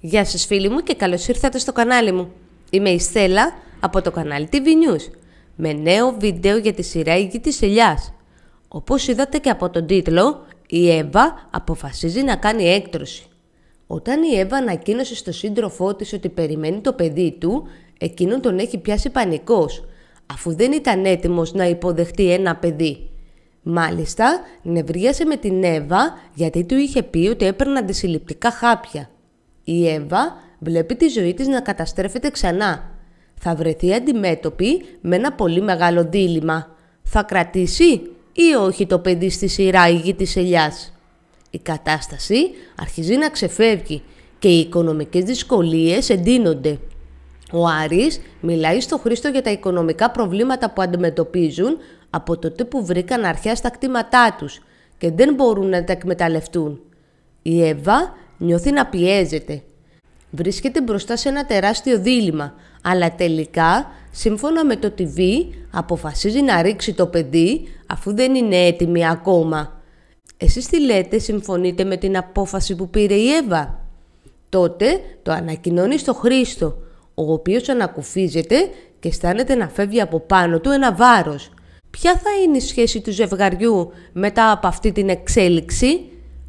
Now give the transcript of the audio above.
Γεια σας φίλοι μου και καλώς ήρθατε στο κανάλι μου. Είμαι η Στέλλα από το κανάλι TV News με νέο βίντεο για τη σειρά «Η της ελιάς». Όπως είδατε και από τον τίτλο, η Εύα αποφασίζει να κάνει έκτρωση. Όταν η Εύα ανακοίνωσε στο σύντροφό της ότι περιμένει το παιδί του, εκείνον τον έχει πιάσει πανικός, αφού δεν ήταν έτοιμος να υποδεχτεί ένα παιδί. Μάλιστα, νευρίασε με την Εύα γιατί του είχε πει ότι έπαιρναν αντισυλληπτικά χάπια η Εύα βλέπει τη ζωή της να καταστρέφεται ξανά. Θα βρεθεί αντιμέτωπη με ένα πολύ μεγάλο δίλημα. Θα κρατήσει ή όχι το παιδί στη σειρά η γη της ελιάς. Η κατάσταση αρχίζει να ξεφεύγει και οι οικονομικές δυσκολίες εντείνονται. Ο Άρης μιλάει στο Χρήστο για τα οικονομικά προβλήματα που αντιμετωπίζουν από τότε που βρήκαν αρχαία στα κτήματά τους και δεν μπορούν να τα εκμεταλλευτούν. Η Εύα νιώθει να πιέζεται. Βρίσκεται μπροστά σε ένα τεράστιο δίλημα, αλλά τελικά, σύμφωνα με το TV, αποφασίζει να ρίξει το παιδί αφού δεν είναι έτοιμη ακόμα. Εσείς τι λέτε, συμφωνείτε με την απόφαση που πήρε η Εύα. Τότε το ανακοινώνει στο Χρήστο, ο οποίος ανακουφίζεται και αισθάνεται να φεύγει από πάνω του ένα βάρος. Ποια θα είναι η σχέση του ζευγαριού μετά από αυτή την εξέλιξη